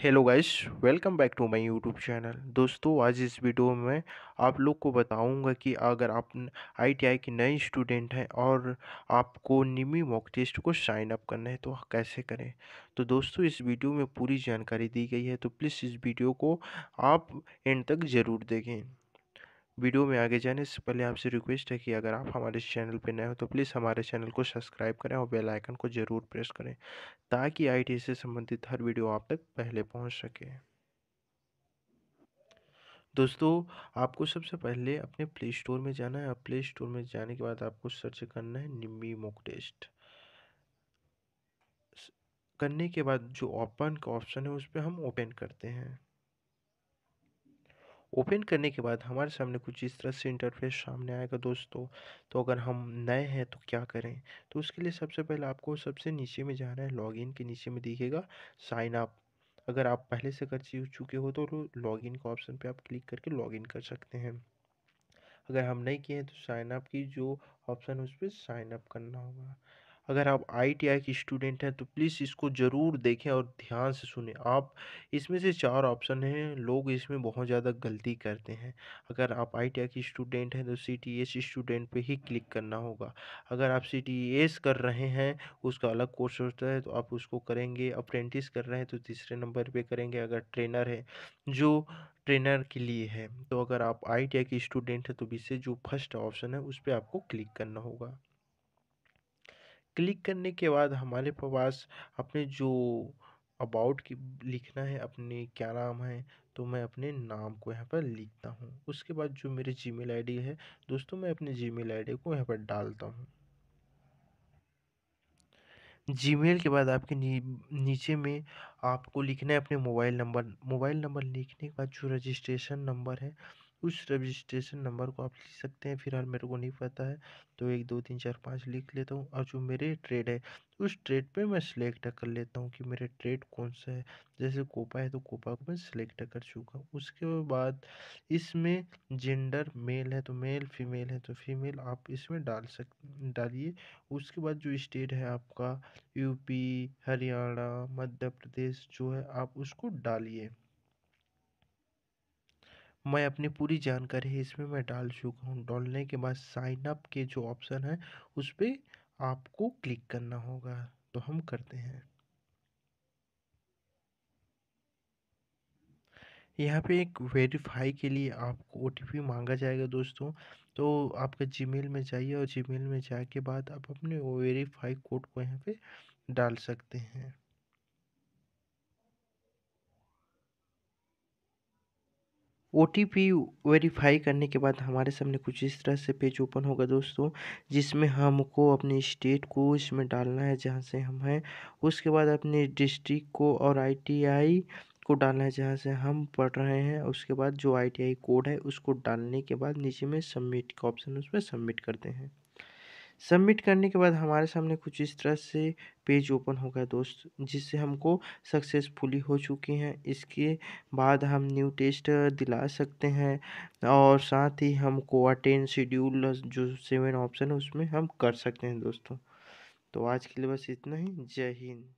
hello guys welcome back to my YouTube channel दोस्तों आज इस वीडियो में आप लोग को बताऊंगा कि अगर आप आईटीआई के नए स्टूडेंट हैं और आपको निमी मॉक टेस्ट को साइन अप करना है तो कैसे करें तो दोस्तों इस वीडियो में पूरी जानकारी दी गई है तो प्लीज़ इस वीडियो को आप एंड तक ज़रूर देखें वीडियो में आगे जाने से पहले आपसे रिक्वेस्ट है कि अगर आप हमारे चैनल पर नए हो तो प्लीज़ हमारे चैनल को सब्सक्राइब करें और बेल आइकन को ज़रूर प्रेस करें ताकि आईटी से संबंधित हर वीडियो आप तक पहले पहुंच सके दोस्तों आपको सबसे पहले अपने प्ले स्टोर में जाना है प्ले स्टोर में जाने के बाद आपको सर्च करना है निम्बी मोक टेस्ट करने के बाद जो ओपन का ऑप्शन है उस पर हम ओपन करते हैं ओपन करने के बाद हमारे सामने कुछ इस तरह से इंटरफेस सामने आएगा दोस्तों तो अगर हम नए हैं तो क्या करें तो उसके लिए सबसे पहले आपको सबसे नीचे में जाना है लॉगिन के नीचे में दिखेगा साइन अप अगर आप पहले से कर चुके हो तो लॉगिन का ऑप्शन पे आप क्लिक करके लॉगिन कर सकते हैं अगर हम नहीं किए हैं तो साइन अप की जो ऑप्शन है उस पर साइन अप करना होगा अगर आप आईटीआई के स्टूडेंट हैं तो प्लीज़ इसको ज़रूर देखें और ध्यान से सुने आप इसमें से चार ऑप्शन हैं लोग इसमें बहुत ज़्यादा गलती करते हैं अगर आप आईटीआई के स्टूडेंट हैं तो सीटीएस स्टूडेंट पे ही क्लिक करना होगा अगर आप सीटीएस कर रहे हैं उसका अलग कोर्स होता है तो आप उसको करेंगे अप्रेंटिस कर रहे हैं तो तीसरे नंबर पर करेंगे अगर ट्रेनर है जो ट्रेनर के लिए है तो अगर आप आई के स्टूडेंट हैं तो इससे से जो फर्स्ट ऑप्शन है उस पर आपको क्लिक करना होगा क्लिक करने के बाद हमारे पास अपने जो अबाउट की लिखना है अपने क्या नाम है तो मैं अपने नाम को यहाँ पर लिखता हूँ उसके बाद जो मेरे जीमेल आईडी है दोस्तों मैं अपने जीमेल आईडी को यहाँ पर डालता हूँ जीमेल के बाद आपके नी, नीचे में आपको लिखना है अपने मोबाइल नंबर मोबाइल नंबर लिखने के बाद जो रजिस्ट्रेशन नंबर है उस रजिस्ट्रेशन नंबर को आप लिख सकते हैं फिलहाल मेरे को नहीं पता है तो एक दो तीन चार पाँच लिख लेता हूँ और जो मेरे ट्रेड है उस ट्रेड पे मैं सिलेक्ट कर लेता हूँ कि मेरे ट्रेड कौन सा है जैसे कोपा है तो कोपा को मैं सिलेक्ट कर चुका हूँ उसके बाद इसमें जेंडर मेल है तो मेल फीमेल है तो फीमेल आप इसमें डाल सक डालिए उसके बाद जो स्टेट है आपका यूपी हरियाणा मध्य प्रदेश जो है आप उसको डालिए मैं अपनी पूरी जानकारी इसमें मैं डाल चुका हूँ डालने के बाद साइन अप के जो ऑप्शन है उस पर आपको क्लिक करना होगा तो हम करते हैं यहाँ पे एक वेरीफाई के लिए आपको ओ मांगा जाएगा दोस्तों तो आपका जीमेल में जाइए और जीमेल में जाके बाद आप अपने वेरीफाई कोड को यहाँ पे डाल सकते हैं ओ टी पी वेरीफाई करने के बाद हमारे सामने कुछ इस तरह से पेज ओपन होगा दोस्तों जिसमें हमको अपने स्टेट को इसमें डालना है जहाँ से हम हैं उसके बाद अपने डिस्ट्रिक्ट को और आईटीआई को डालना है जहाँ से हम पढ़ रहे हैं उसके बाद जो आईटीआई कोड है उसको डालने के बाद नीचे में सबमिट का ऑप्शन उस पर सबमिट करते हैं सबमिट करने के बाद हमारे सामने कुछ इस तरह से पेज ओपन होगा दोस्त जिससे हमको सक्सेसफुली हो चुकी हैं इसके बाद हम न्यू टेस्ट दिला सकते हैं और साथ ही हमको अटेंड शेड्यूल जो सेवन ऑप्शन है उसमें हम कर सकते हैं दोस्तों तो आज के लिए बस इतना ही जय हिंद